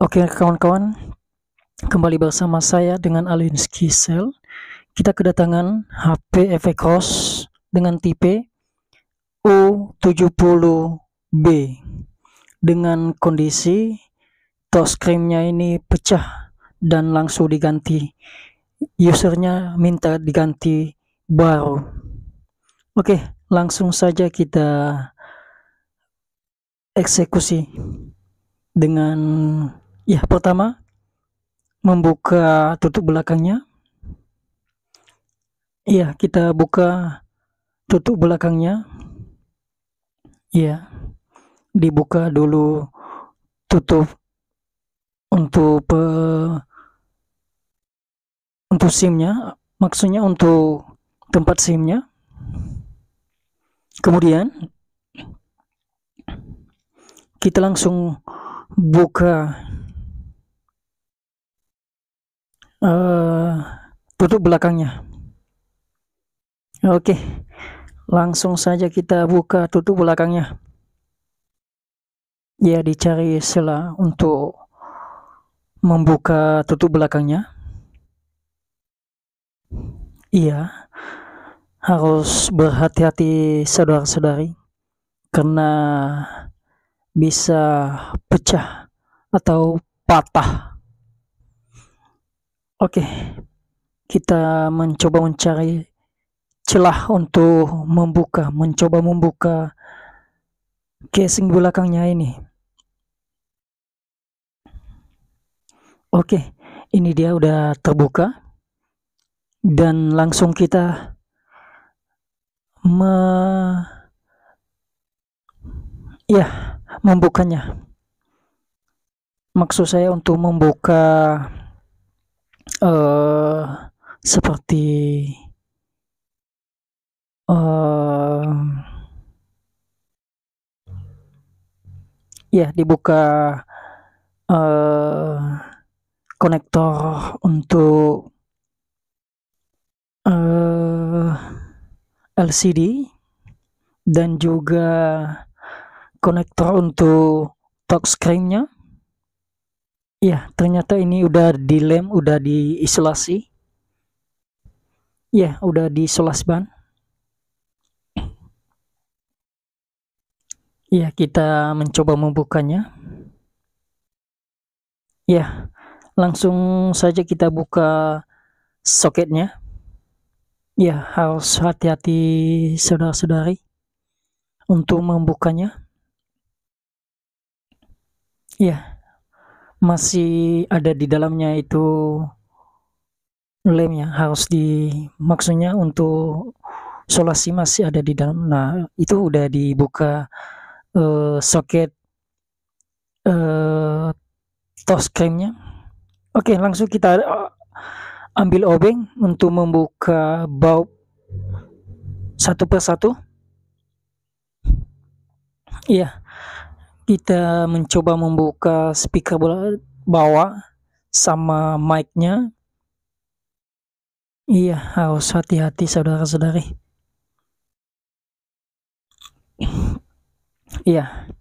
Oke kawan-kawan, kembali bersama saya dengan Alin Skisel. Kita kedatangan HP efek host dengan tipe U70B dengan kondisi touchscreen-nya ini pecah dan langsung diganti. Usernya minta diganti baru. Oke, langsung saja kita eksekusi dengan Ya, pertama membuka tutup belakangnya. Ya kita buka tutup belakangnya. Ya Dibuka dulu tutup untuk pe untuk simnya. maksudnya untuk tempat simnya. Kemudian kita langsung buka Eh, tutup belakangnya oke okay. langsung saja kita buka tutup belakangnya ya dicari sela untuk membuka tutup belakangnya iya harus berhati-hati saudara-saudari karena bisa pecah atau patah Oke, kita mencoba mencari celah untuk membuka, mencoba membuka casing belakangnya ini. Oke, ini dia udah terbuka dan langsung kita me ya membukanya. Maksud saya untuk membuka uh, seperti uh, ya dibuka uh, konektor untuk uh, LCD dan juga konektor untuk touchscreen-nya Ya, ternyata ini udah dilem, udah diisolasi. Ya, udah diisolasi ban. Ya, kita mencoba membukanya. Ya, langsung saja kita buka soketnya. Ya, harus hati-hati saudara-saudari untuk membukanya. Ya masih ada di dalamnya itu lem ya harus di maksudnya untuk solasi masih ada di dalam nah itu udah dibuka uh, soket uh, tos krimnya oke okay, langsung kita eh, ambil obeng untuk membuka baut satu persatu iya yeah kita mencoba membuka speaker bawah sama mic-nya. Iya, harus hati-hati saudara-saudari. Iya.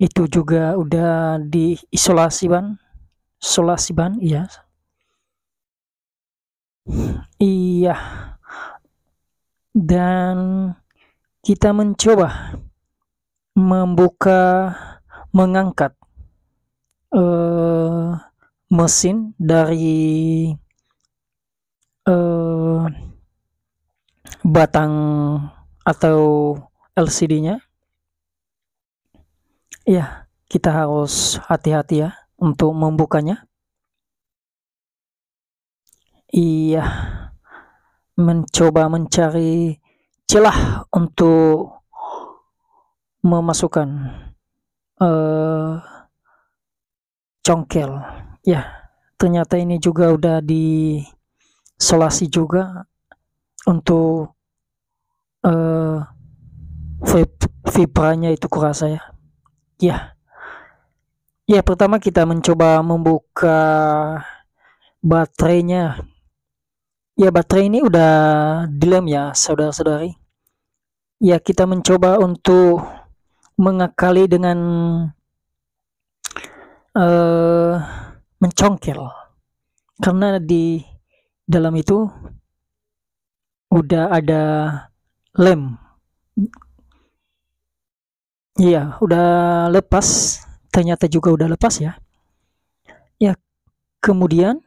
Itu juga udah diisolasi, Ban. Isolasi, Ban, iya. Iya. Dan kita mencoba membuka mengangkat uh, mesin dari uh, batang atau LCD-nya. Ya, kita harus hati-hati ya untuk membukanya. Iya, mencoba mencari celah untuk memasukkan uh, congkel. Ya, ternyata ini juga udah disolasi juga untuk uh, vibranya itu kurasa ya. Ya. Ya, pertama kita mencoba membuka baterainya. Ya, baterai ini udah dilem ya, saudara-saudari. Ya, kita mencoba untuk mengakali dengan uh, mencongkel karena di dalam itu udah ada lem iya udah lepas ternyata juga udah lepas ya ya kemudian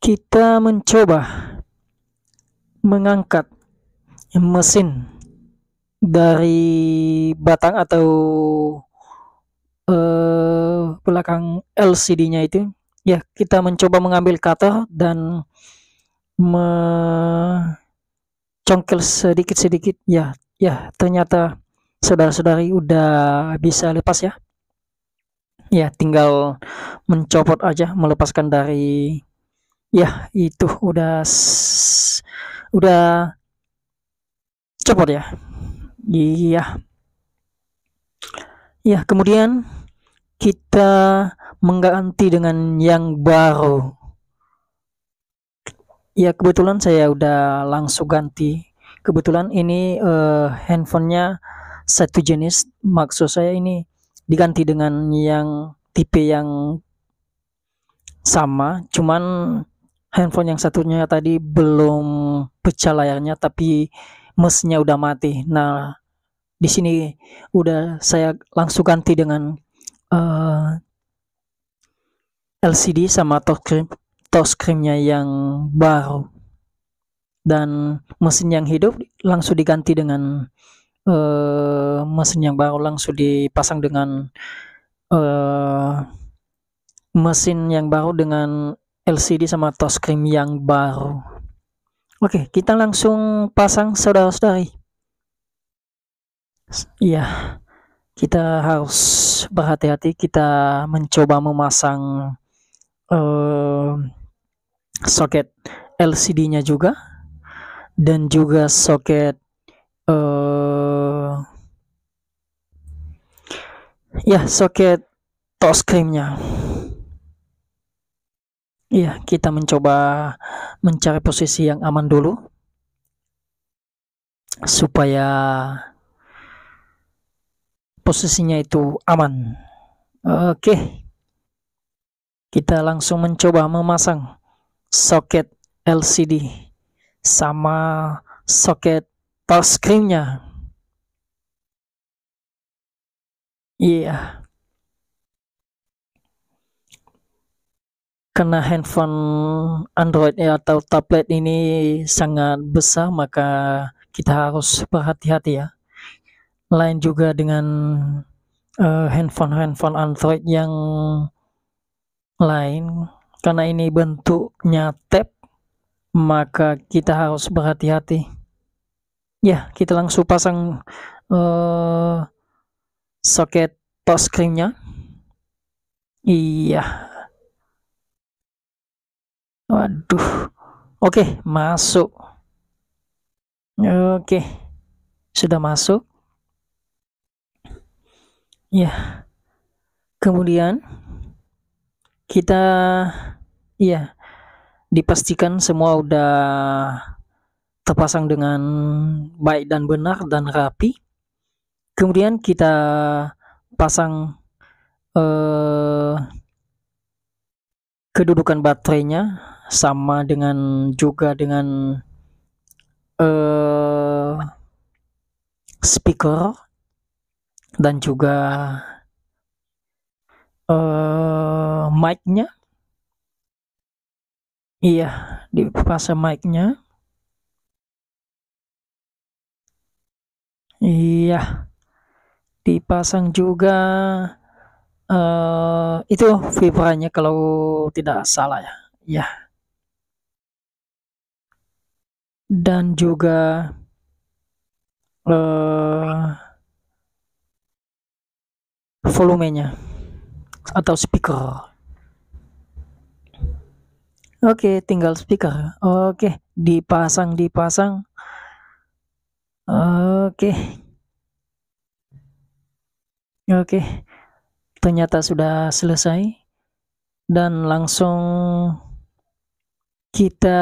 kita mencoba mengangkat mesin dari batang atau uh, belakang LCD-nya itu ya kita mencoba mengambil cutter dan mencongkel sedikit-sedikit ya ya ternyata saudara-saudari udah bisa lepas ya ya tinggal mencopot aja melepaskan dari ya itu udah udah copot ya Iya. Ya, kemudian kita mengganti dengan yang baru. Ya, kebetulan saya udah langsung ganti. Kebetulan ini uh, handphonenya satu jenis. Maksud saya ini diganti dengan yang tipe yang sama, cuman handphone yang satunya tadi belum pecah layarnya tapi mesnya udah mati. Nah, di sini udah saya langsung ganti dengan uh, eh, LCD sama touchscreen touchscreennya yang baru dan mesin yang hidup langsung diganti dengan uh, mesin yang baru langsung dipasang dengan uh, mesin yang baru dengan LCD sama touchscreen yang baru Oke, kita langsung pasang saudara-saudari. Iya, kita harus berhati-hati. Kita mencoba memasang uh, soket LCD-nya juga dan juga soket uh, ya soket touchscreen-nya. Iya, kita mencoba mencari posisi yang aman dulu supaya posisinya itu aman. Oke. Kita langsung mencoba memasang soket LCD sama soket touchscreen-nya. Iya. Yeah. karena handphone Android ya atau tablet ini sangat besar maka kita harus berhati-hati ya lain juga dengan eh, handphone-handphone uh, Android yang lain karena ini bentuknya tab maka kita harus berhati-hati ya kita langsung pasang uh, soket touchscreen-nya iya Waduh. Oke, masuk. Oke. Sudah masuk. Ya. Kemudian kita ya dipastikan semua udah terpasang dengan baik dan benar dan rapi. Kemudian kita pasang eh, kedudukan baterainya sama dengan juga dengan uh, speaker dan juga uh, mic-nya iya dipasang mic-nya iya dipasang juga uh, itu vibranya kalau tidak salah ya ya yeah. dan juga uh, volumenya atau speaker. Oke, okay, tinggal speaker. Oke, okay, dipasang, dipasang. Oke. Okay. Oke. Okay. Ternyata sudah selesai dan langsung kita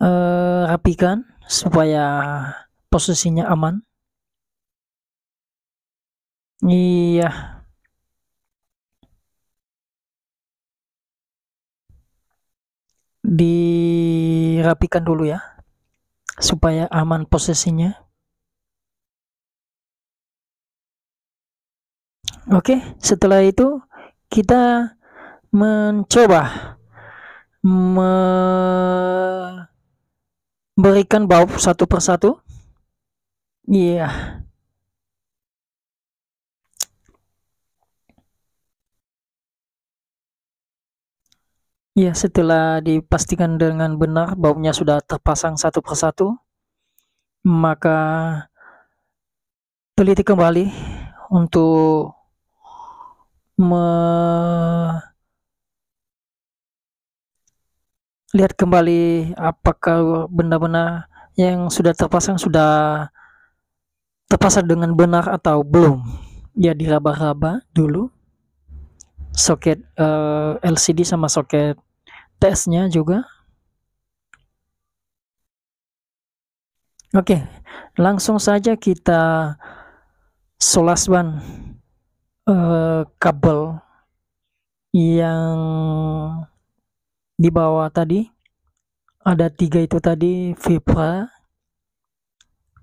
uh, rapikan supaya posisinya aman iya dirapikan dulu ya supaya aman posisinya oke setelah itu kita mencoba me Berikan bau satu persatu. Iya. Yeah. Ya, setelah dipastikan dengan benar baunya sudah terpasang satu persatu, maka teliti kembali untuk lihat kembali apakah benda-benda yang sudah terpasang sudah terpasang dengan benar atau belum ya diraba-raba dulu soket uh, eh, LCD sama soket testnya juga oke okay, langsung saja kita solasban uh, eh, kabel yang di bawah tadi ada tiga itu tadi vibra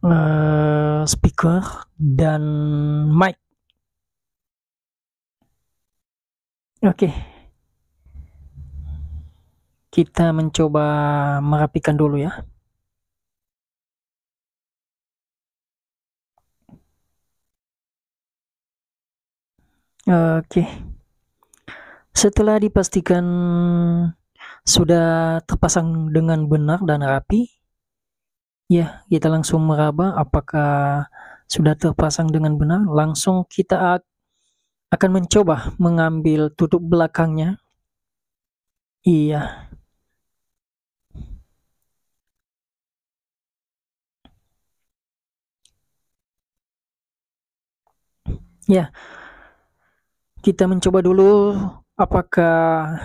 uh, speaker dan mic oke okay. kita mencoba merapikan dulu ya oke okay. setelah dipastikan sudah terpasang dengan benar dan rapi? Ya, kita langsung meraba apakah sudah terpasang dengan benar. Langsung kita akan mencoba mengambil tutup belakangnya. Iya. Ya. Kita mencoba dulu apakah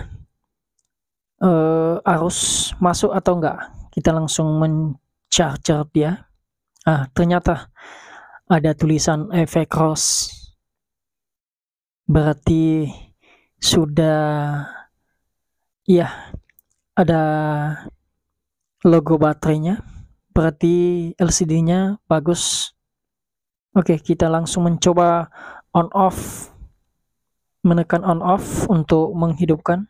uh, arus masuk atau enggak. Kita langsung men dia. Ah, ternyata ada tulisan efek cross. Berarti sudah ya ada logo baterainya. Berarti LCD-nya bagus. Oke, kita langsung mencoba on off menekan on off untuk menghidupkan.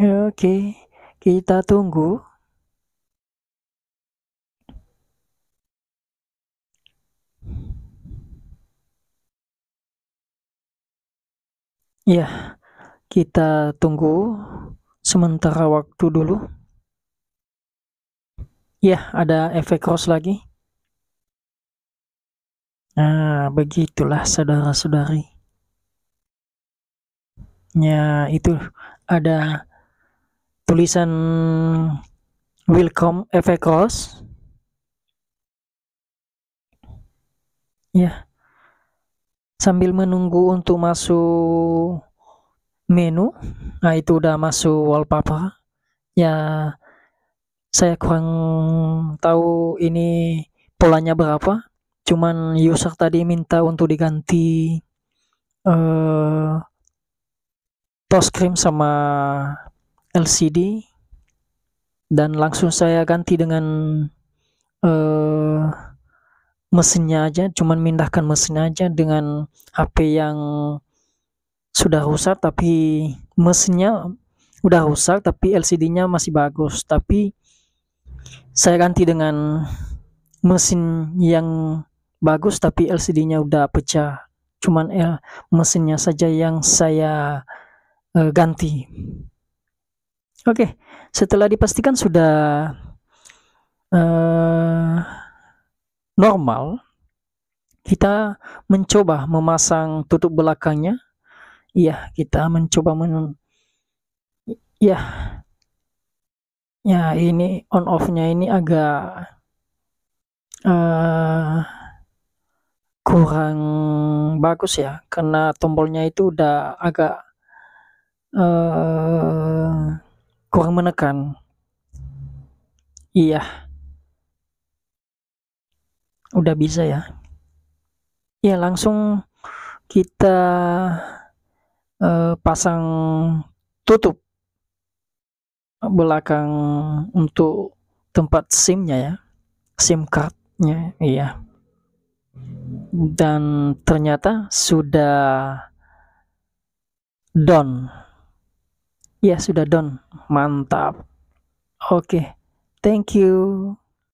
Oke, kita tunggu. Ya, kita tunggu sementara waktu dulu. Ya, ada efek cross lagi. Nah, begitulah saudara-saudari. Ya, itu ada tulisan welcome efek eh, cross ya sambil menunggu untuk masuk menu nah itu udah masuk wallpaper ya saya kurang tahu ini polanya berapa cuman user tadi minta untuk diganti uh, eh, cream sama LCD dan langsung saya ganti dengan uh, mesinnya aja cuman mindahkan mesin aja dengan HP yang sudah rusak tapi mesinnya udah rusak tapi LCD-nya masih bagus tapi saya ganti dengan mesin yang bagus tapi LCD-nya udah pecah cuman L eh, mesinnya saja yang saya uh, ganti Oke, okay. setelah dipastikan sudah uh, normal, kita mencoba memasang tutup belakangnya. Iya, kita mencoba men ya. Ya, ini on off-nya ini agak uh, kurang bagus ya karena tombolnya itu udah agak uh, kurang menekan iya udah bisa ya ya langsung kita uh, pasang tutup belakang untuk tempat SIM-nya ya, SIM card-nya, iya. Dan ternyata sudah done Ya, sudah done. Mantap. Oke. Okay. Thank you.